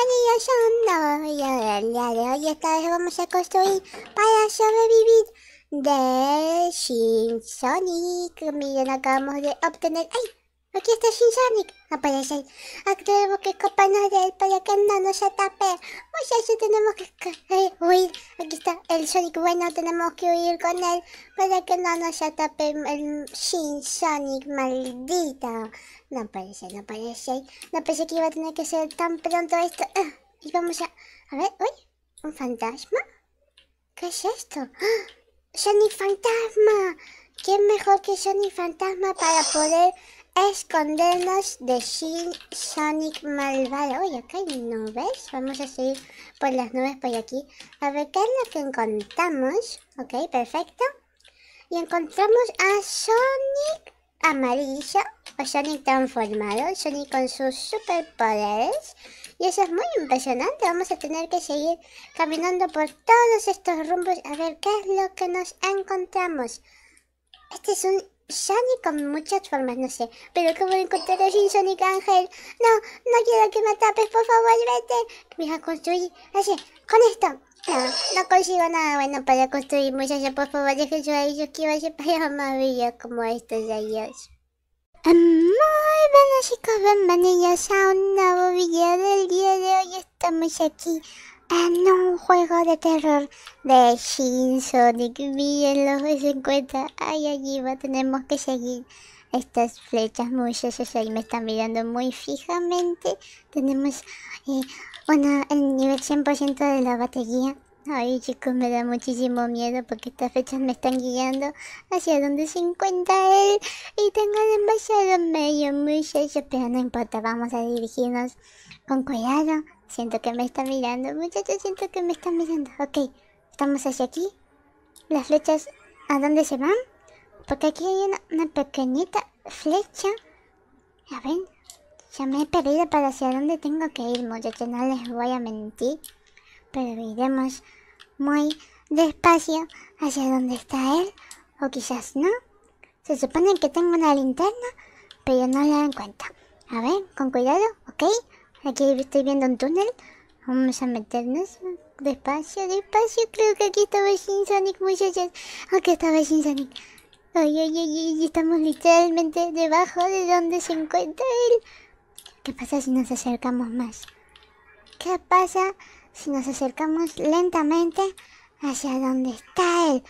bienvenidos día de hoy. Esta vez vamos a construir para sobrevivir de Shin Sonic. Miren, acabamos de obtener... ¡Ay! Aquí está Shin Sonic? Aparece. tenemos que escaparnos de él para que no nos atape. Muchachos, pues tenemos que eh, huir. Aquí está el Sonic bueno. Tenemos que huir con él para que no nos atape el Shin Sonic maldito. No aparece, no aparece. No pensé que iba a tener que ser tan pronto esto. Ah, y vamos a... A ver, uy. ¿Un fantasma? ¿Qué es esto? ¡Shin ¡Ah! ¡Sonic fantasma! ¿Qué mejor que Sonic fantasma para poder escondernos de Shin Sonic malvado. Uy, acá hay nubes. Vamos a seguir por las nubes por aquí. A ver qué es lo que encontramos. Ok, perfecto. Y encontramos a Sonic amarillo o Sonic transformado. Sonic con sus superpoderes. Y eso es muy impresionante. Vamos a tener que seguir caminando por todos estos rumbos. A ver qué es lo que nos encontramos. Este es un Sonic con muchas formas, no sé. Pero ¿cómo encontraré sin Sonic Ángel? No, no quiero que me tapes, por favor, vete. Me a construir. Así, con esto. No, no consigo nada bueno para construir, muchachos. Por favor, iba a suscríbanse para más videos como estos de ellos. Em, muy buenas chicos, bienvenidos a un nuevo video del día de hoy. Estamos aquí no un juego de terror de Shin Sonic Vi en los 50. Ay, allí va, tenemos que seguir estas flechas muchachos. Ahí me están mirando muy fijamente. Tenemos eh, el nivel 100% de la batería. Ay chicos, me da muchísimo miedo porque estas flechas me están guiando hacia donde se encuentra él y tengo demasiado medio muchachos, pero no importa, vamos a dirigirnos con cuidado Siento que me está mirando, muchachos, siento que me está mirando. Ok, estamos hacia aquí. Las flechas, ¿a dónde se van? Porque aquí hay una, pequeñita flecha. A ver, ya me he perdido para hacia dónde tengo que ir, muchachos, no les voy a mentir. Pero iremos muy despacio hacia dónde está él, o quizás no. Se supone que tengo una linterna, pero no la cuenta. A ver, con cuidado, ¿ok? Aquí estoy viendo un túnel. Vamos a meternos despacio, despacio. Creo que aquí estaba Shin Sonic, muchachos. Aquí estaba Shin Sonic. Ay, ay, ay, ay, estamos literalmente debajo de donde se encuentra él. ¿Qué pasa si nos acercamos más? ¿Qué pasa si nos acercamos lentamente hacia donde está él?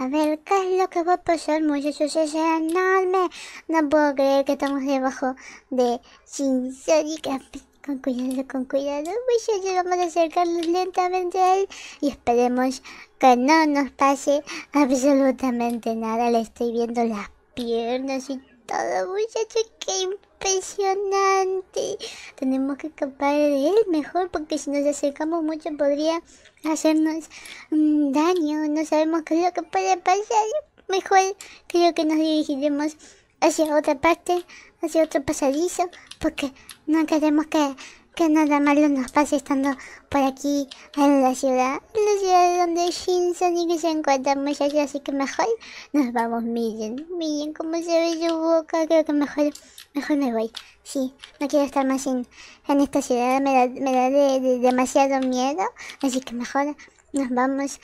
A ver, ¿qué es lo que va a pasar, muchachos? Es enorme. No puedo creer que estamos debajo de Shinsori Con cuidado, con cuidado, muchachos. Vamos a acercarnos lentamente a él y esperemos que no nos pase absolutamente nada. Le estoy viendo las piernas y todo, muchachos. ¡Qué impresionante. Tenemos que escapar de él mejor porque si nos acercamos mucho podría hacernos mm, daño. No sabemos qué es lo que puede pasar. Mejor creo que nos dirigiremos hacia otra parte, hacia otro pasadizo, porque no queremos que, que nada malo nos pase estando por aquí en la ciudad, en la ciudad donde y que se encuentra muchachos, así que mejor nos vamos, miren, miren cómo se ve su boca, creo que mejor Mejor me voy. Sí, no quiero estar más en, esta ciudad, me da, me da de, demasiado miedo. Así que mejor nos vamos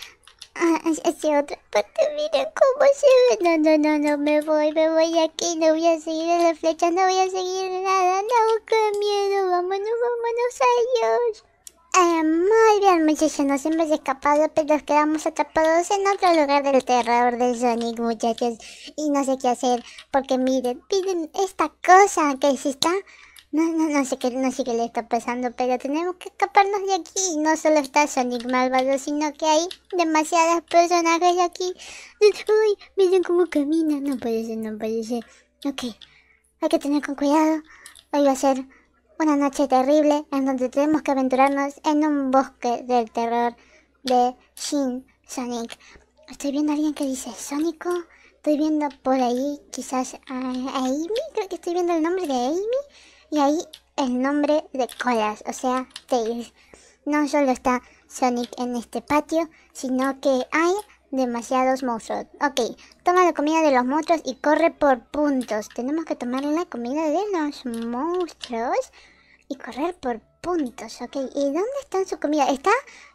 a hacia otra parte. mira cómo se ve. No, no, no, no, me voy, me voy aquí. No voy a seguir la flecha, no voy a seguir nada. No, qué miedo. Vámonos, vámonos, adiós. Eh, muy bien muchachos, nos hemos escapado pero quedamos atrapados en otro lugar del terror del Sonic muchachos y no sé qué hacer porque miren, miren esta cosa que si está... No, no, no sé qué, no sé qué le está pasando, pero tenemos que escaparnos de aquí. No solo está Sonic malvado, sino que hay demasiadas personajes aquí. Uy, miren cómo camina. No parece, no parece. Ok, hay que tener con cuidado. Hoy va a ser una noche terrible en donde tenemos que aventurarnos en un bosque del terror de Shin Sonic. Estoy viendo a alguien que dice Sonico. Estoy viendo por ahí quizás a Amy. Creo que estoy viendo el nombre de Amy. Y ahí el nombre de Colas, o sea, Tails. No solo está Sonic en este patio, sino que hay demasiados monstruos. Ok, toma la comida de los monstruos y corre por puntos. Tenemos que tomar la comida de los monstruos y correr por puntos. Ok, ¿y dónde está su comida? ¿Está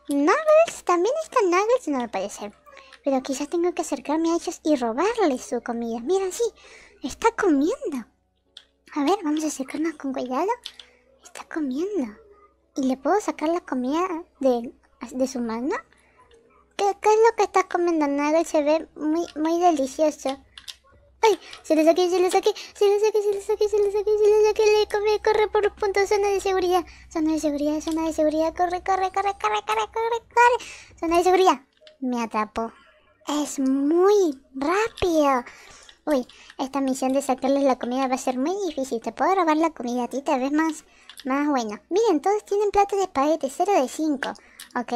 Nuggles? También está Nuggles, no me parece. Pero quizás tengo que acercarme a ellos y robarles su comida. Mira, sí, está comiendo. A ver, vamos a acercarnos con cuidado. Está comiendo. ¿Y le puedo sacar la comida de, de su mano? ¿Qué, es lo que estás comiendo, Nada, Se ve muy, muy delicioso. ¡Ay! Se lo saqué, se lo saqué, se lo saqué, se lo saqué, se lo saqué, se saqué, le corre, corre por punto, zona de seguridad, zona de seguridad, zona de seguridad, corre, corre, corre, corre, corre, corre, zona de seguridad. Me atrapó. Es muy rápido. Uy, esta misión de sacarles la comida va a ser muy difícil. Te puedo robar la comida a ti, tal vez más, más bueno. Miren, todos tienen plata de espagueti 0 de 5, ¿ok?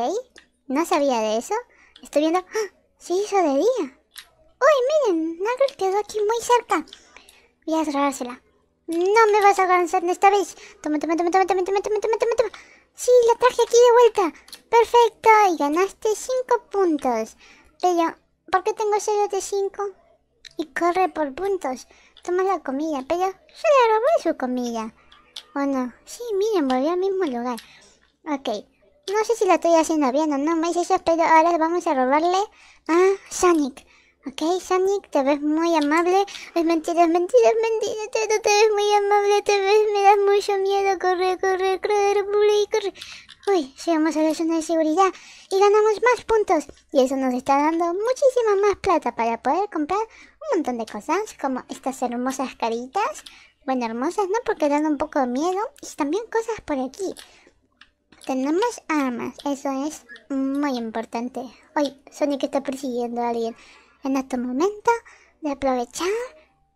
No sabía de eso. Estoy viendo. ¡Ah! Se hizo de día. ¡Uy, miren! Nagel quedó aquí muy cerca. Voy a cerrársela. No me vas a alcanzar esta vez. Toma, toma, toma, toma, toma, toma, toma, toma, toma, toma. Sí, la traje aquí de vuelta. Perfecto. Y ganaste 5 puntos. Pero, ¿por qué tengo 0 de 5? Y corre por puntos. Toma la comida, pero ¡Se le robó su comida. ¿O no? Sí, miren, volvió al mismo lugar. Ok. No sé si la estoy haciendo bien o no, me dice eso, pero ahora vamos a robarle a Sonic. Ok, Sonic, te ves muy amable. Es mentira, es mentira, Te, ves muy amable, te ves, me das mucho miedo. Corre, corre, corre, corre, corre. Uy, llegamos a la zona de seguridad y ganamos más puntos. Y eso nos está dando muchísima más plata para poder comprar un montón de cosas, como estas hermosas caritas. Bueno, hermosas no, porque dan un poco de miedo. Y también cosas por aquí. Tenemos armas, eso es muy importante. Hoy Sonic está persiguiendo a alguien. En este momento de aprovechar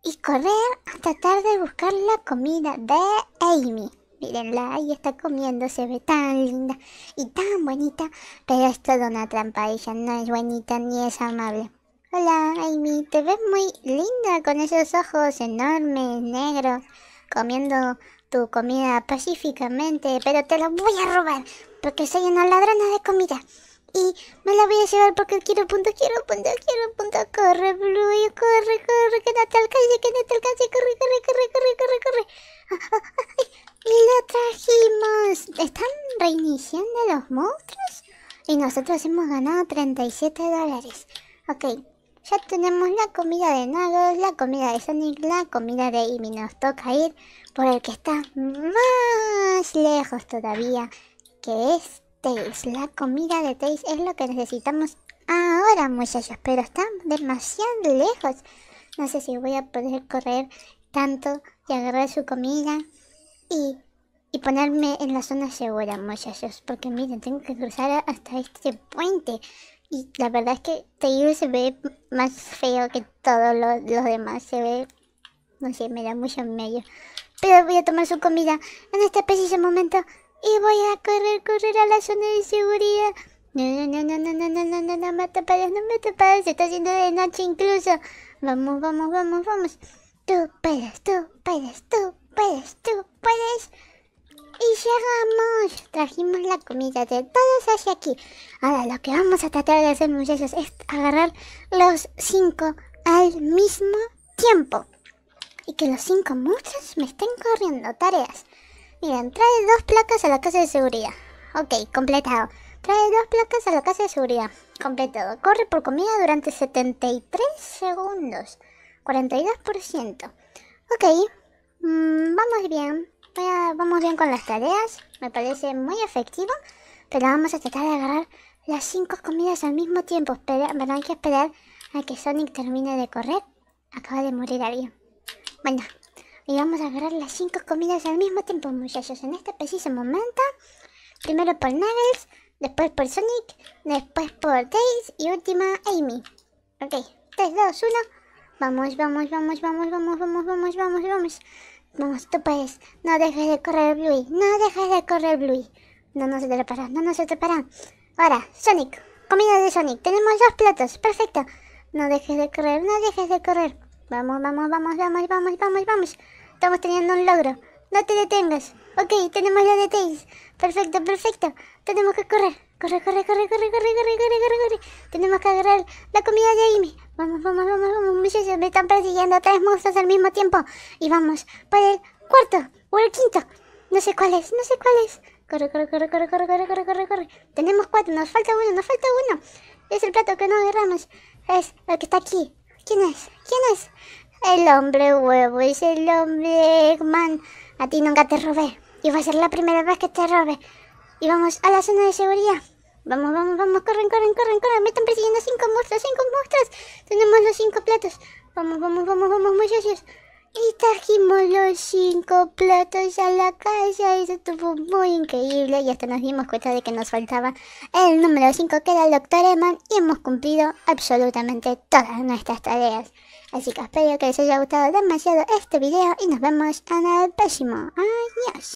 y correr a tratar de buscar la comida de Amy. Mirenla, ahí está comiendo, se ve tan linda y tan bonita, pero es toda una trampa, ella no es bonita ni es amable. Hola Amy, te ves muy linda con esos ojos enormes, negros, comiendo tu comida pacíficamente, pero te la voy a robar porque soy una ladrona de comida. Y me la voy a llevar porque quiero punto, quiero punto, quiero punto. Corre, Blue, corre, corre, que no te alcance, que no te alcance. Corre, corre, corre, corre, corre, corre. ¡Lo trajimos! ¿Están reiniciando los monstruos? Y nosotros hemos ganado 37 dólares. Ok, ya tenemos la comida de Nagos, la comida de Sonic, la comida de Amy. Nos toca ir por el que está más lejos todavía, que es Tails. La comida de Tails es lo que necesitamos ahora, muchachos, pero está demasiado lejos. No sé si voy a poder correr tanto y agarrar su comida y y ponerme en la zona segura, muchachos. Porque miren, tengo que cruzar hasta este puente. Y la verdad es que digo, se ve más feo que todos los, demás. Se ve, no sé, me da mucho medio. Pero voy a tomar su comida en este preciso momento. Y voy a correr, correr a la zona de seguridad. No, no, no, no, no, no, no, no, no, no me te no me no Se está haciendo de noche incluso. Vamos, vamos, vamos, vamos. Tú puedes, tú puedes, tú puedes, tú puedes. Y llegamos, trajimos la comida de todos hacia aquí. Ahora lo que vamos a tratar de hacer muchachos es agarrar los cinco al mismo tiempo. Y que los cinco monstruos me estén corriendo tareas. Miren, trae dos placas a la casa de seguridad. Ok, completado. Trae dos placas a la casa de seguridad. Completado. Corre por comida durante 73 segundos. 42%. Ok. Mm, vamos bien vamos bien con las tareas. Me parece muy efectivo. Pero vamos a tratar de agarrar las cinco comidas al mismo tiempo. Pero bueno, hay que esperar a que Sonic termine de correr. Acaba de morir alguien. Bueno, y vamos a agarrar las cinco comidas al mismo tiempo, muchachos. En este preciso momento, primero por Nuggets, después por Sonic, después por Tails y última Amy. Ok, 3, 2, 1. Vamos, vamos, vamos, vamos, vamos, vamos, vamos, vamos, vamos. Vamos, tú puedes. No dejes de correr, Bluey. No dejes de correr, Bluey. No nos atrapará, no nos atrapará. Ahora, Sonic. Comida de Sonic. Tenemos dos platos. Perfecto. No dejes de correr, no dejes de correr. Vamos, vamos, vamos, vamos, vamos, vamos, vamos. Estamos teniendo un logro. No te detengas. Ok, tenemos la de Perfecto, perfecto. Tenemos que correr. Corre, corre, corre, corre, corre, corre, corre, corre, corre. Tenemos que agarrar la comida de Amy. Vamos, vamos, vamos, vamos, muchachos. Me están persiguiendo tres monstruos al mismo tiempo. Y vamos por el cuarto o el quinto. No sé cuál es, no sé cuál es. Corre, corre, corre, corre, corre, corre, corre, corre, corre. Tenemos cuatro, nos falta uno, nos falta uno. Es el plato que no agarramos. Es el que está aquí. ¿Quién es? ¿Quién es? El hombre huevo es el hombre Eggman. A ti nunca te robé. Y va a ser la primera vez que te robe. Y vamos a la zona de seguridad. Vamos, vamos, vamos, corren, corren, corren, corren. Me están persiguiendo cinco monstruos, cinco monstruos. Tenemos los cinco platos. Vamos, vamos, vamos, vamos, muchachos. Y trajimos los cinco platos a la casa. Eso estuvo muy increíble. Y hasta nos dimos cuenta de que nos faltaba el número 5, que era el Doctor Eman. Y hemos cumplido absolutamente todas nuestras tareas. Así que espero que les haya gustado demasiado este video. Y nos vemos en el próximo. Adiós.